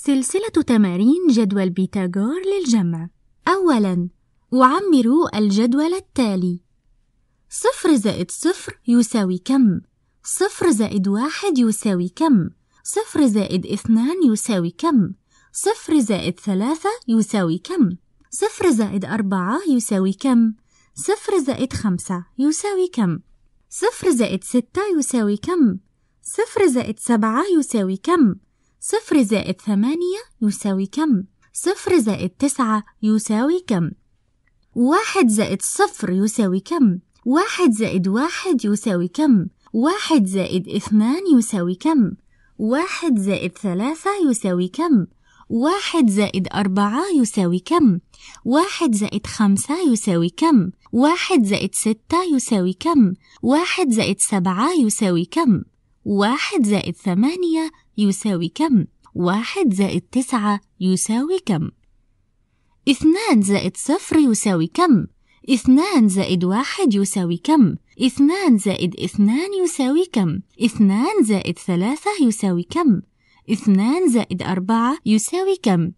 سلسلة تمارين جدول بيتاغور للجمع أولاً أعمر الجدول التالي صفر زائد صفر يساوي كم؟ صفر زائد واحد يساوي كم؟ صفر زائد اثنان يساوي كم؟ صفر زائد ثلاثة يساوي كم؟ صفر زائد أربعة يساوي كم؟ صفر زائد خمسة يساوي كم؟ صفر زائد ستة يساوي كم؟ صفر زائد سبعة يساوي كم؟ صفر زائد ثمانية يساوي كم؟ صفر زائد تسعة يساوي كم؟ واحد زائد صفر يساوي كم؟ واحد زائد واحد يساوي كم؟ واحد زائد اثنان يساوي كم؟ واحد زائد ثلاثة يساوي كم؟ واحد زائد أربعة يساوي كم؟ واحد زائد خمسة يساوي كم؟ واحد زائد ستة يساوي كم؟ واحد زائد سبعة يساوي كم؟ واحد زائد ثمانية يساوي كم؟ واحد زائد تسعة يساوي كم؟ اثنان زائد صفر يساوي كم؟ اثنان زائد واحد يساوي كم؟ اثنان زائد اثنان يساوي كم؟ اثنان زائد ثلاثة يساوي كم؟ اثنان زائد أربعة يساوي كم؟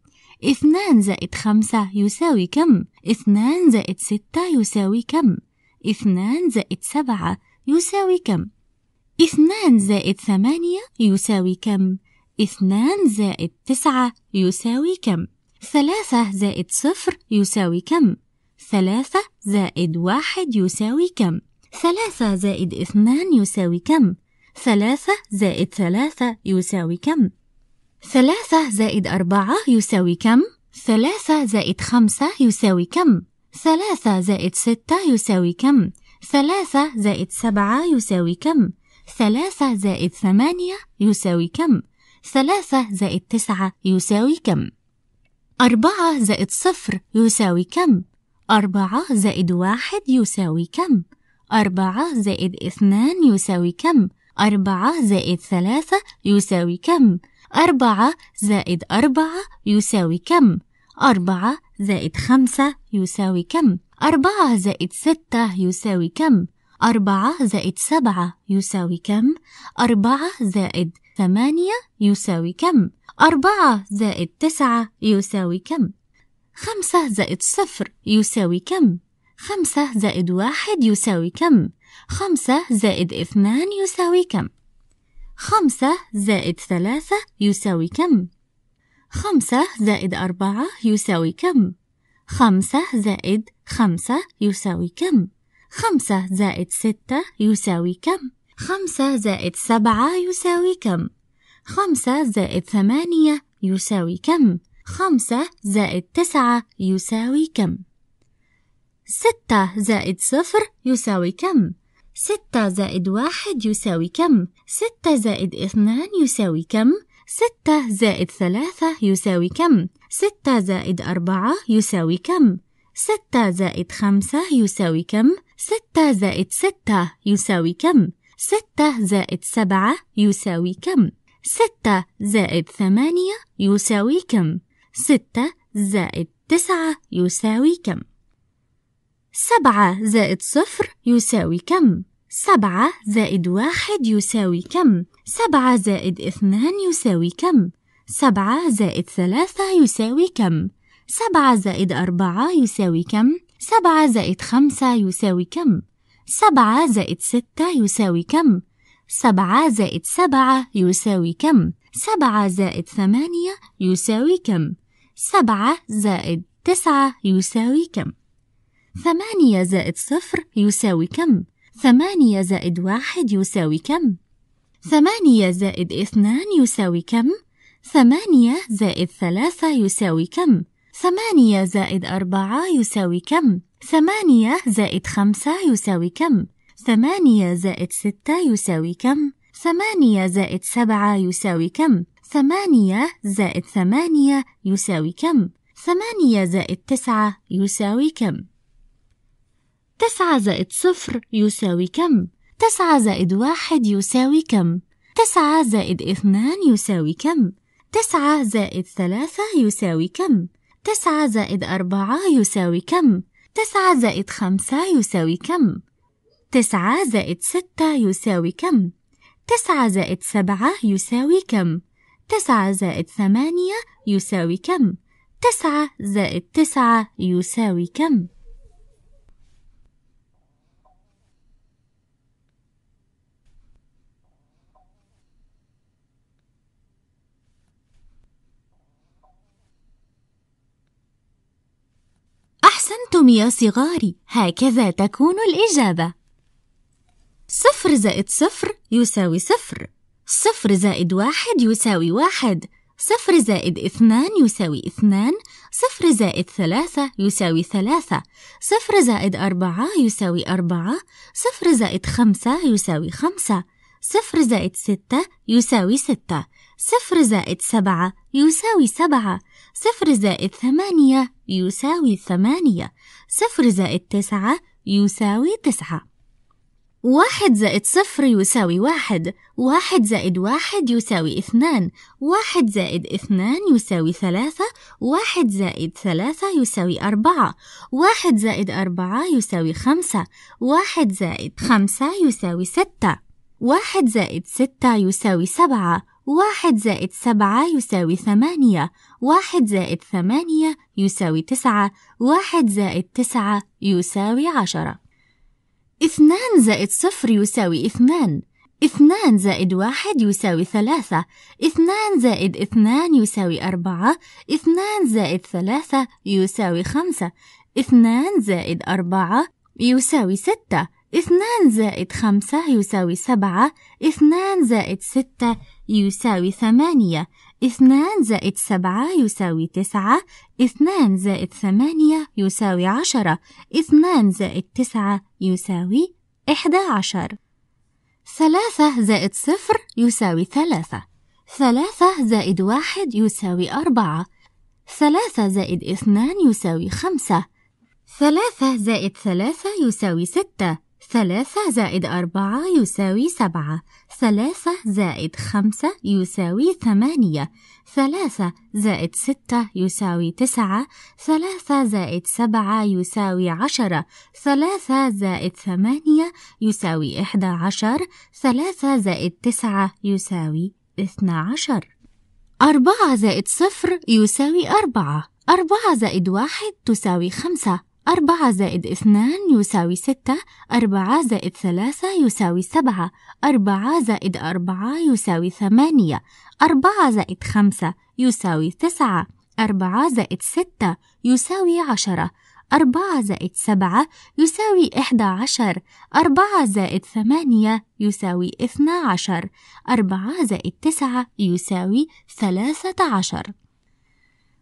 اثنان زائد خمسة يساوي كم؟ اثنان زائد ستة يساوي كم؟ اثنان زائد سبعة يساوي كم؟ اثنان زائد ثمانية يساوي كم؟ اثنان زائد تسعة يساوي كم؟ ثلاثة زائد صفر يساوي كم؟ ثلاثة زائد واحد يساوي كم؟ ثلاثة زائد اثنان يساوي كم؟ ثلاثة زائد ثلاثة يساوي كم؟ ثلاثة زائد أربعة يساوي كم؟ ثلاثة زائد خمسة يساوي كم؟ ثلاثة زائد ستة يساوي كم؟ ثلاثة زائد سبعة يساوي كم؟ ثلاثة زائد ثمانية يساوي كم؟ ثلاثة زائد تسعة يساوي كم؟ أربعة زائد صفر يساوي كم؟ أربعة زائد واحد يساوي كم؟ أربعة زائد اثنان يساوي كم؟ أربعة زائد ثلاثة يساوي كم؟ أربعة زائد أربعة يساوي كم؟ أربعة زائد خمسة يساوي كم؟ أربعة زائد ستة يساوي كم؟ أربعة زائد سبعة يساوي كم؟ أربعة زائد ثمانية يساوي كم؟ أربعة زائد تسعة يساوي كم؟ خمسة زائد صفر يساوي كم؟ خمسة زائد واحد يساوي كم؟ خمسة زائد اثنان يساوي كم؟ خمسة زائد ثلاثة يساوي كم؟ خمسة زائد أربعة يساوي كم؟ خمسة زائد خمسة يساوي كم؟ خمسة زائد ستة يساوي كم؟ خمسة زائد سبعة يساوي كم؟ خمسة زائد ثمانية يساوي كم؟ خمسة زائد تسعة يساوي كم؟ ستة زائد صفر يساوي كم؟ ستة زائد واحد يساوي كم؟ ستة زائد اثنان يساوي كم؟ ستة زائد ثلاثة يساوي كم؟ ستة زائد أربعة يساوي كم؟ ستة زائد خمسة يساوي كم؟ ستة زائد ستة يساوي كم؟ ستة زائد سبعة يساوي كم؟ ستة زائد ثمانية يساوي كم؟ ستة زائد تسعة يساوي كم؟ سبعة زائد صفر يساوي كم؟ سبعة زائد واحد يساوي كم؟ سبعة زائد اثنان يساوي كم؟ سبعة زائد ثلاثة يساوي كم؟ سبعة زائد أربعة يساوي كم؟ سبعة زائد خمسة يساوي كم؟ سبعة زائد ستة يساوي كم؟ سبعة زائد سبعة يساوي كم؟ سبعة زائد ثمانية يساوي كم؟ سبعة زائد تسعة يساوي كم؟ ثمانية زائد صفر يساوي كم؟ ثمانية زائد واحد يساوي كم؟ ثمانية زائد اثنان يساوي كم؟ ثمانية زائد ثلاثة يساوي كم؟ ثمانية زائد أربعة يساوي كم؟ ثمانية زائد خمسة يساوي كم؟ ثمانية زائد ستة يساوي كم؟ ثمانية زائد سبعة يساوي كم؟ ثمانية زائد ثمانية يساوي كم؟ ثمانية زائد تسعة يساوي كم؟ تسعة زائد صفر يساوي كم؟ تسعة زائد واحد يساوي كم؟ تسعة زائد اثنان يساوي كم؟ تسعة زائد ثلاثة يساوي كم؟ تسعة زائد أربعة يساوي كم؟ تسعة زائد خمسة يساوي كم؟ تسعة زائد ستة يساوي كم؟ تسعة زائد سبعة يساوي كم؟ تسعة زائد ثمانية يساوي كم؟ تسعة زائد تسعة يساوي كم؟ أنتم يا صغاري هكذا تكون الإجابة صفر زائد صفر يساوي صفر صفر زائد واحد يساوي واحد صفر زائد اثنان يساوي اثنان صفر زائد ثلاثة يساوي ثلاثة صفر زائد أربعة يساوي أربعة صفر زائد خمسة يساوي خمسة صفر زائد ستة يساوي ستة صفر زائد سبعة يساوي سبعة صفر زائد ثمانية يساوي ثمانية صفر زائد تسعة يساوي تسعة واحد زائد صفر يساوي واحد واحد زائد واحد يساوي اثنان واحد زائد اثنان يساوي ثلاثة واحد زائد ثلاثة يساوي أربعة واحد زائد أربعة يساوي خمسة واحد زائد خمسة يساوي ستة واحد زائد ستة يساوي سبعة واحد زائد سبعة يساوي ثمانية واحد زائد ثمانية يساوي تسعة واحد زائد تسعة يساوي عشرة اثنان زائد صفر يساوي اثنان اثنان زائد واحد يساوي ثلاثة اثنان زائد اثنان يساوي أربعة اثنان زائد ثلاثة يساوي خمسة اثنان زائد أربعة يساوي ستة اثنان زائد خمسة يساوي سبعة اثنان زائد ستة يساوي ثمانية اثنان زائد سبعة يساوي تسعة اثنان زائد ثمانية يساوي عشرة اثنان زائد تسعة يساوي إحدى عشر ثلاثة زائد صفر يساوي ثلاثة ثلاثة زائد واحد يساوي أربعة ثلاثة زائد اثنان يساوي خمسة ثلاثة زائد ثلاثة يساوي ستة ثلاثة زائد أربعة يساوي سبعة ثلاثة زائد خمسة يساوي ثمانية ثلاثة زائد ستة يساوي تسعة ثلاثة زائد سبعة يساوي عشرة ثلاثة زائد ثمانية يساوي إحدى عشر ثلاثة زائد تسعة يساوي اثنى عشر أربعة زائد صفر يساوي أربعة أربعة زائد واحد تساوي خمسة أربعة زائد اثنان يساوي ستة أربعة زائد ثلاثة يساوي سبعة أربعة زائد أربعة يساوي ثمانية أربعة زائد خمسة يساوي تسعة أربعة زائد ستة يساوي عشرة أربعة زائد سبعة يساوي إحدى عشر أربعة زائد ثمانية يساوي اثنا عشر أربعة زائد تسعة يساوي ثلاثة عشر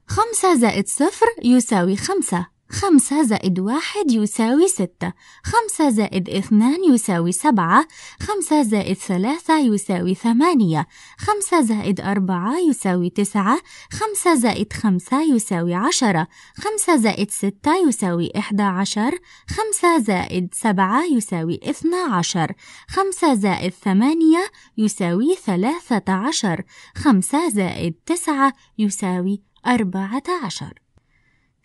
خمسة زائد صفر يساوي خمسة خمسة زائد واحد يساوي ستة خمسة زائد اثنان يساوي سبعة خمسة زائد ثلاثة يساوي ثمانية خمسة زائد أربعة يساوي تسعة خمسة زائد خمسة يساوي عشرة خمسة زائد ستة يساوي إحدى عشر خمسة زائد سبعة يساوي اثنى عشر خمسة زائد ثمانية يساوي ثلاثة عشر خمسة زائد تسعة يساوي أربعة عشر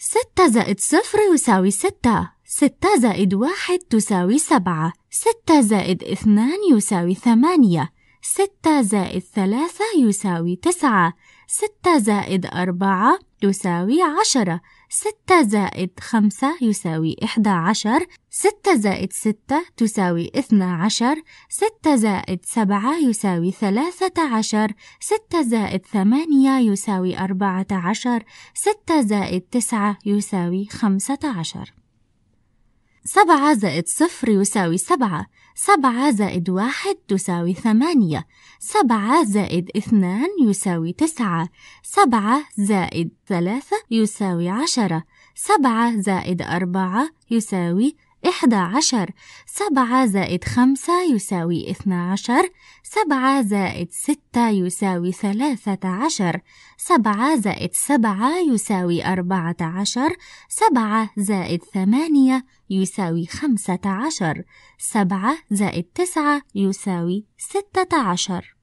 ستة زائد صفر يساوي ستة ستة زائد واحد تساوي سبعة ستة زائد اثنان يساوي ثمانية ستة زائد ثلاثة يساوي تسعة ستة زائد أربعة تساوي عشرة ستة زائد خمسة يساوي إحدى عشر ستة زائد ستة تساوي اثنى عشر ستة زائد سبعة يساوي ثلاثة عشر ستة زائد ثمانية يساوي أربعة عشر ستة زائد تسعة يساوي خمسة عشر سبعة زائد صفر يساوي سبعة سبعة زائد واحد تساوي ثمانية سبعة زائد اثنان يساوي تسعة سبعة زائد ثلاثة يساوي عشرة سبعة زائد أربعة يساوي إحدى عشر سبعة زائد خمسة يساوي إثنا عشر سبعة زائد ستة يساوي ثلاثة عشر سبعة زائد سبعة يساوي أربعة عشر سبعة زائد ثمانية يساوي خمسة عشر سبعة زائد تسعة يساوي ستة عشر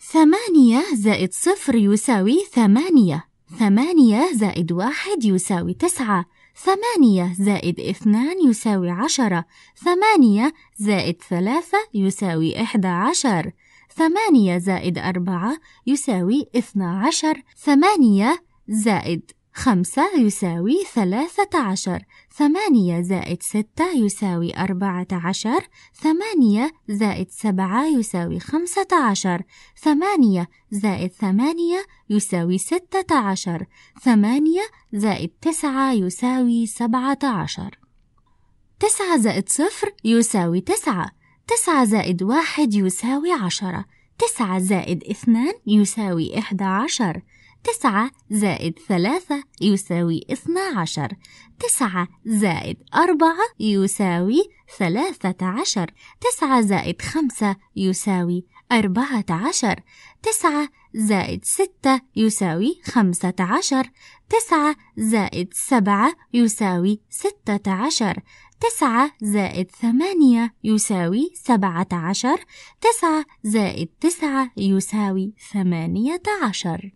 ثمانية زائد صفر يساوي ثمانية ثمانية زائد واحد يساوي تسعة ثمانية زائد اثنان يساوي عشرة ثمانية زائد ثلاثة يساوي إحدى عشر ثمانية زائد أربعة يساوي اثنا عشر ثمانية زائد خمسة يساوي ثلاثة عشر ثمانية زائد ستة يساوي أربعة عشر ثمانية زائد سبعة يساوي خمسة عشر ثمانية زائد ثمانية يساوي ستة عشر ثمانية زائد تسعة يساوي سبعة عشر تسعة زائد صفر يساوي تسعة تسعة زائد واحد يساوي عشرة تسعة زائد اثنان يساوي إحدى عشر تسعة زائد ثلاثة يساوي اثنا عشر تسعة زائد أربعة يساوي ثلاثة عشر تسعة زائد خمسة يساوي أربعة عشر تسعة زائد ستة يساوي خمسة عشر تسعة زائد سبعة يساوي ستة عشر تسعة زائد ثمانية يساوي سبعة عشر تسعة زائد تسعة يساوي ثمانية عشر